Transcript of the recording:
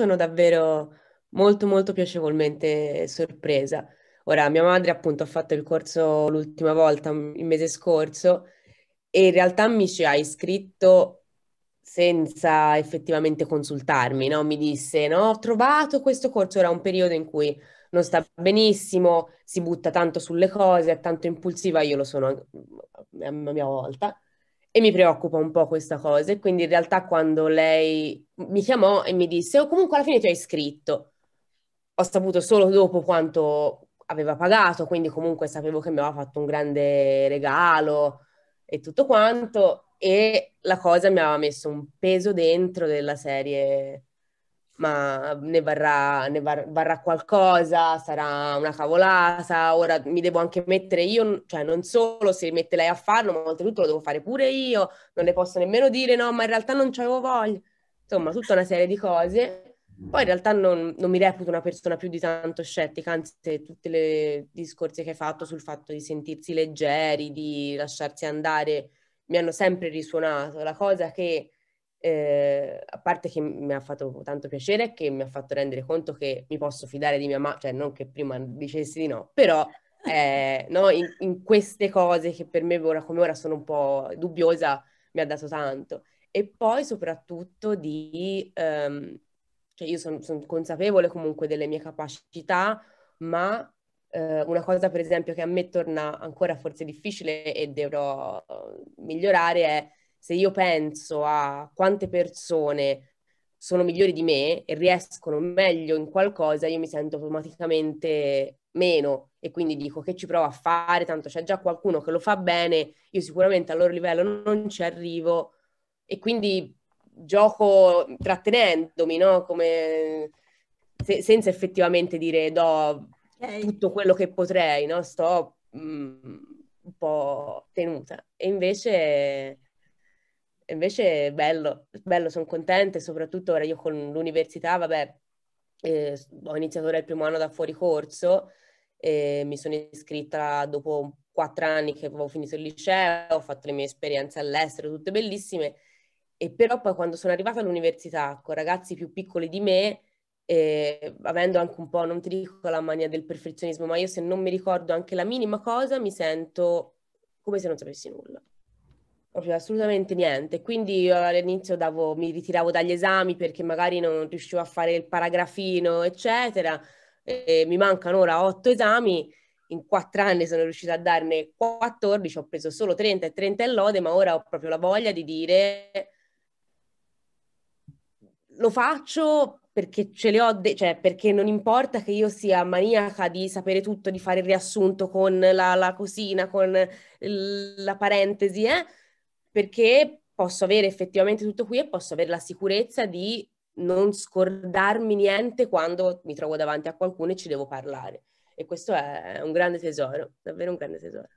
sono davvero molto molto piacevolmente sorpresa. Ora, mia madre appunto ha fatto il corso l'ultima volta, mm, il mese scorso, e in realtà mi ci ha iscritto senza effettivamente consultarmi, no? Mi disse, no, ho trovato questo corso, era un periodo in cui non sta benissimo, si butta tanto sulle cose, è tanto impulsiva, io lo sono mm, a mia volta. E mi preoccupa un po' questa cosa. E quindi in realtà quando lei mi chiamò e mi disse, o oh, comunque alla fine ti hai iscritto, ho saputo solo dopo quanto aveva pagato, quindi comunque sapevo che mi aveva fatto un grande regalo e tutto quanto. E la cosa mi aveva messo un peso dentro della serie ma ne varrà, ne var- varrà qualcosa, sarà una cavolata, ora mi devo anche mettere io, cioè non solo se mette lei a farlo, ma oltretutto lo devo fare pure io, non le posso nemmeno dire no, ma in realtà non c'avevo voglia. Insomma, tutta una serie di cose. Poi in realtà non, non mi reputo una persona più di tanto scettica, anzi tutti i discorsi che hai fatto sul fatto di sentirsi leggeri, di lasciarsi andare, mi hanno sempre risuonato. La cosa che eh, a parte che mi ha fatto tanto piacere che mi ha fatto rendere conto che mi posso fidare di mia mamma, cioè non che prima dicessi di no, però eh, no, in, in, queste cose che per me ora come ora sono un po' dubbiosa mi ha dato tanto. E poi soprattutto di, ehm, cioè io sono son consapevole comunque delle mie capacità, ma eh, una cosa per esempio che a me torna ancora forse difficile e dovrò migliorare è se io penso a quante persone sono migliori di me e riescono meglio in qualcosa, io mi sento automaticamente meno e quindi dico che ci provo a fare, tanto c'è già qualcuno che lo fa bene, io sicuramente al loro livello non ci arrivo e quindi gioco trattenendomi, no? Come se, senza effettivamente dire do tutto quello che potrei, no? Sto mh, mm, un po' tenuta. E invece Invece è bello, bello, sono contenta e soprattutto ora io con l'università, vabbè, eh, ho iniziato ora il primo anno da fuori corso, eh, mi sono iscritta dopo quattro anni che avevo finito il liceo, ho fatto le mie esperienze all'estero, tutte bellissime, e però poi quando sono arrivata all'università con ragazzi più piccoli di me, eh, avendo anche un po', non ti dico la mania del perfezionismo, ma io se non mi ricordo anche la minima cosa mi sento come se non sapessi nulla. Proprio assolutamente niente. Quindi io all'inizio davo, mi ritiravo dagli esami perché magari non riuscivo a fare il paragrafino, eccetera. E mi mancano ora otto esami. In quattro anni sono riuscita a darne 14, ho preso solo 30 e 30 in lode, ma ora ho proprio la voglia di dire lo faccio perché ce le ho, de- cioè perché non importa che io sia maniaca di sapere tutto, di fare il riassunto con la, la cosina, con l- la parentesi, eh? perché posso avere effettivamente tutto qui e posso avere la sicurezza di non scordarmi niente quando mi trovo davanti a qualcuno e ci devo parlare. E questo è un grande tesoro, davvero un grande tesoro.